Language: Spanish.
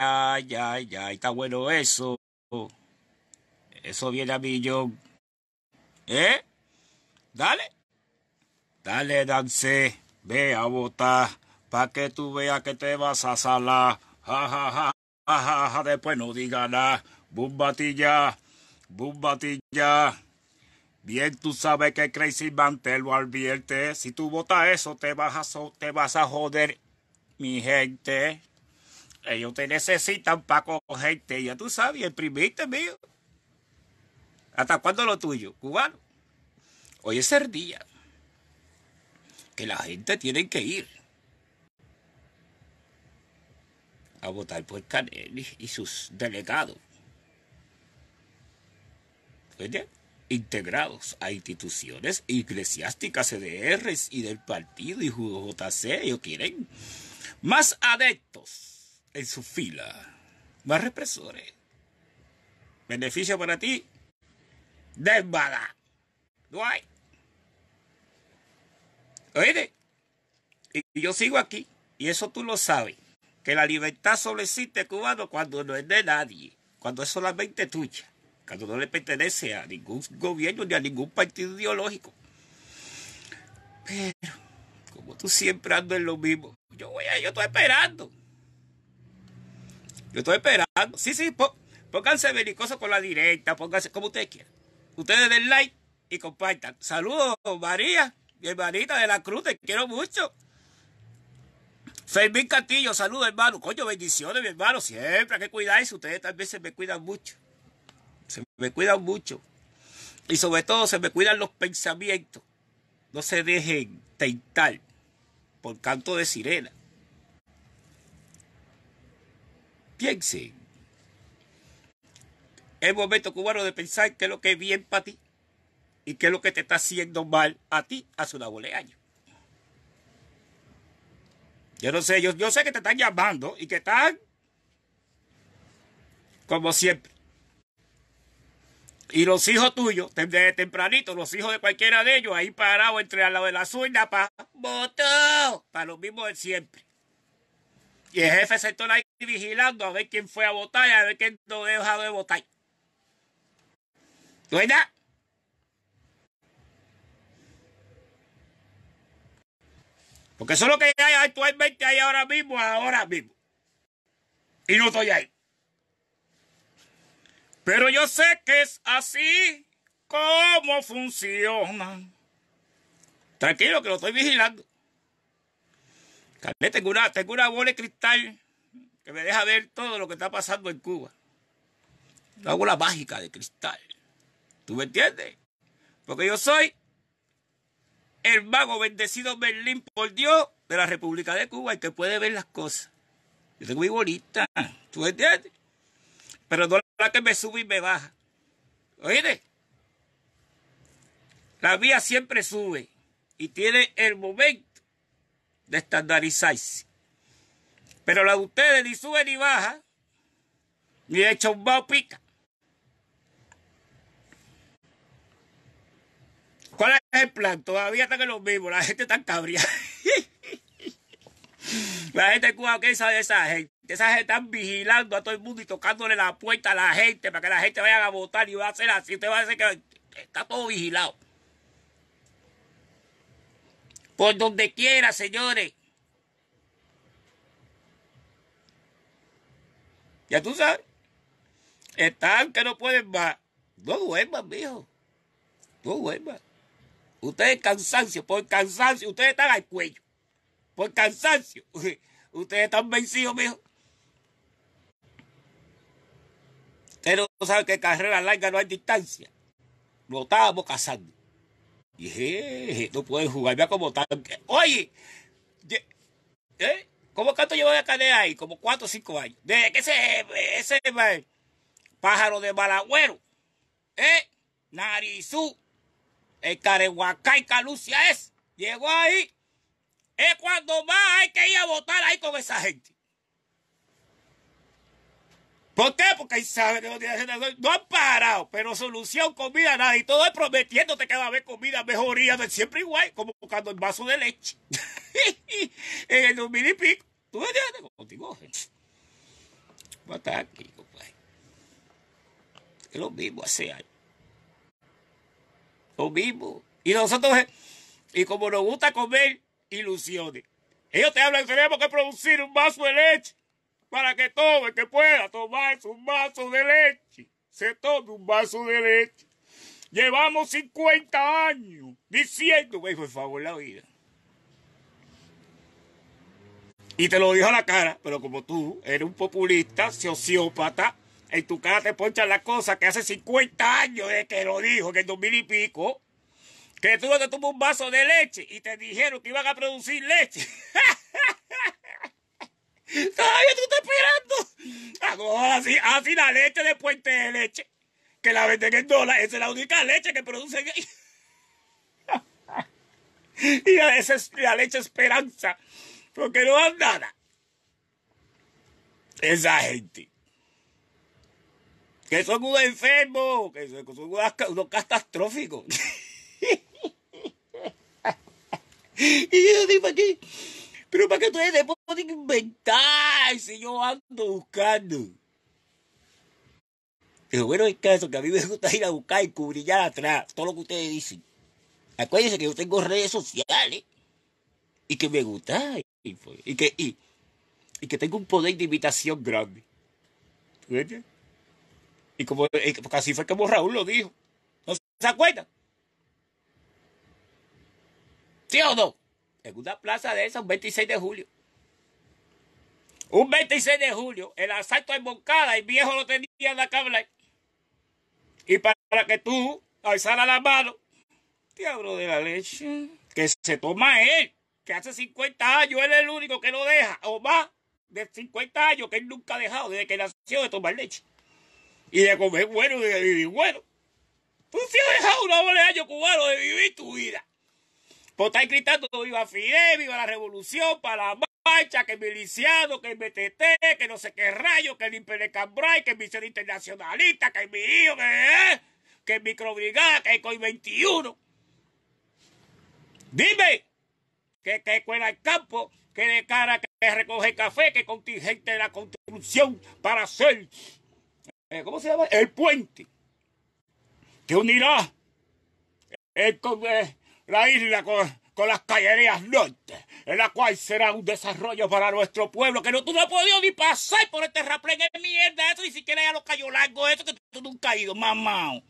Ay, ay, ay, está bueno eso. Eso viene a yo, ¿Eh? Dale. Dale, danse. Ve a votar. Pa' que tú veas que te vas a salar. Ja, ja, ja. Ja, ja, ja. Después no diga nada. Bumbatilla. Bumbatilla. Bien, tú sabes que Crazy Man te lo advierte. Si tú votas eso, te vas te vas a joder, mi gente ellos te necesitan para cogerte, ya tú sabes, el primer mío. ¿Hasta cuándo lo tuyo, cubano? Hoy es el día que la gente tiene que ir a votar por Canel y sus delegados. ¿Oye? integrados a instituciones eclesiásticas, CDRs y del partido y JC, ellos quieren más adeptos en su fila. Más represores. Beneficio para ti. Desbada. No hay. Oye, y yo sigo aquí. Y eso tú lo sabes. Que la libertad solo existe cubano cuando no es de nadie. Cuando es solamente tuya. Cuando no le pertenece a ningún gobierno ni a ningún partido ideológico. Pero, como tú siempre andas en lo mismo, yo voy a, yo estoy esperando. Yo estoy esperando. Sí, sí, pónganse belicosos con la directa, pónganse como ustedes quieran. Ustedes den like y compartan. Saludos, María, mi hermanita de la Cruz, te quiero mucho. Fermín Castillo, saludos, hermano. Coño, bendiciones, mi hermano. Siempre hay que cuidarse. Ustedes también se me cuidan mucho. Se me cuidan mucho. Y sobre todo se me cuidan los pensamientos. No se dejen tentar por canto de sirena. Piense. Es momento cubano de pensar qué es lo que es bien para ti y qué es lo que te está haciendo mal a ti hace una bola de Yo no sé, yo, yo sé que te están llamando y que están como siempre. Y los hijos tuyos, desde tempranito, los hijos de cualquiera de ellos, ahí parados entre al lado de la zurda para votar para lo mismo de siempre. Y el jefe está ahí vigilando a ver quién fue a votar y a ver quién no dejado de votar. ¿No es nada? Porque eso es lo que hay actualmente ahí ahora mismo, ahora mismo. Y no estoy ahí. Pero yo sé que es así como funciona. Tranquilo, que lo estoy vigilando tengo una, bola de cristal que me deja ver todo lo que está pasando en Cuba. Una bola mágica de cristal. ¿Tú me entiendes? Porque yo soy el mago bendecido Berlín por Dios de la República de Cuba y que puede ver las cosas. Yo tengo mi bolita, ¿tú me entiendes? Pero no la que me sube y me baja. ¿Oíste? La vía siempre sube y tiene el momento de estandarizarse. Pero la de ustedes ni sube ni baja, ni de o pica. ¿Cuál es el plan? Todavía están en los mismos, la gente está cabria. la gente cuba que sabe de esa gente. Esa gente están vigilando a todo el mundo y tocándole la puerta a la gente para que la gente vaya a votar y va a hacer así. Usted va a decir que está todo vigilado. Por donde quiera, señores. Ya tú sabes. Están que no pueden más. No duerman, mijo. No duerman. Ustedes cansancio, por cansancio. Ustedes están al cuello. Por cansancio. Ustedes están vencidos, mijo. Ustedes no saben que carrera larga no hay distancia. No estábamos cazando. Y eh, no pueden jugar, me como tanque. Oye, ¿eh? ¿Cómo canto llevo de cadena ahí? Como cuatro o cinco años. de que ese, ese pájaro de Balagüero, ¿eh? Narizú, el y Calucia es, llegó ahí. Es cuando más hay que ir a votar ahí con esa gente. ¿Por qué? porque ahí saben no han parado, pero solución, comida, nada. Y todo es prometiéndote que va a haber comida, mejoría, No siempre igual, como buscando el vaso de leche. en el mini y pico. Tú entiendes, contigo. Va a estar aquí, compadre. Es lo mismo hace años. Lo mismo. Y nosotros, y como nos gusta comer, ilusiones. Ellos te hablan, tenemos que producir un vaso de leche para que todo el que pueda tomar su vaso de leche, se tome un vaso de leche. Llevamos 50 años diciendo, ve por favor, la vida. Y te lo dijo a la cara, pero como tú eres un populista, sociópata, en tu cara te ponchan la cosa que hace 50 años es que lo dijo, que en 2000 y pico, que no te tomar un vaso de leche y te dijeron que iban a producir leche. Todavía tú estás esperando. Ahora así, así la leche de Puente de Leche, que la venden en dólares, esa es la única leche que producen Y a es la leche esperanza, porque no dan nada. Esa gente. Que son unos enfermos, que son unos, unos catastróficos. y yo digo aquí, pero para que tú eres de inventar si yo ando buscando? Pero bueno es caso que a mí me gusta ir a buscar y cubrillar atrás todo lo que ustedes dicen. Acuérdense que yo tengo redes sociales y que me gusta y, pues, que, y, que tengo un poder de invitación grande. Y como eh, así fue como Raúl lo dijo. ¿No se acuerdan? ¿si o no? En una plaza de esas, 26 de julio. Un 26 de julio, el asalto a emboscada, el viejo lo tenía en la cabla. Y para que tú alzara la mano, diablo de la leche, que se toma él, que hace 50 años él es el único que lo deja, o más de 50 años que él nunca ha dejado desde que nació de tomar leche. Y de comer bueno y de vivir bueno. Tú sí has dejado un de año cubano de vivir tu vida. Por estar gritando, viva Fidel, viva la revolución, para Panamá, que miliciado, que MTT, que no sé qué rayo, que el de Cambrai, que misión internacionalista, que mi hijo, que, eh, que microbrigada, que COI 21. Dime, que, que escuela el campo, que de cara que recoge café, que contingente de la construcción para hacer, eh, ¿cómo se llama? El puente que unirá eh, la isla con con las callerías norte, en la cual será un desarrollo para nuestro pueblo, que no, tú no has podido ni pasar por este raplén de mierda, eso ni siquiera ya lo cayó largo, eso que tú nunca has ido, mamá.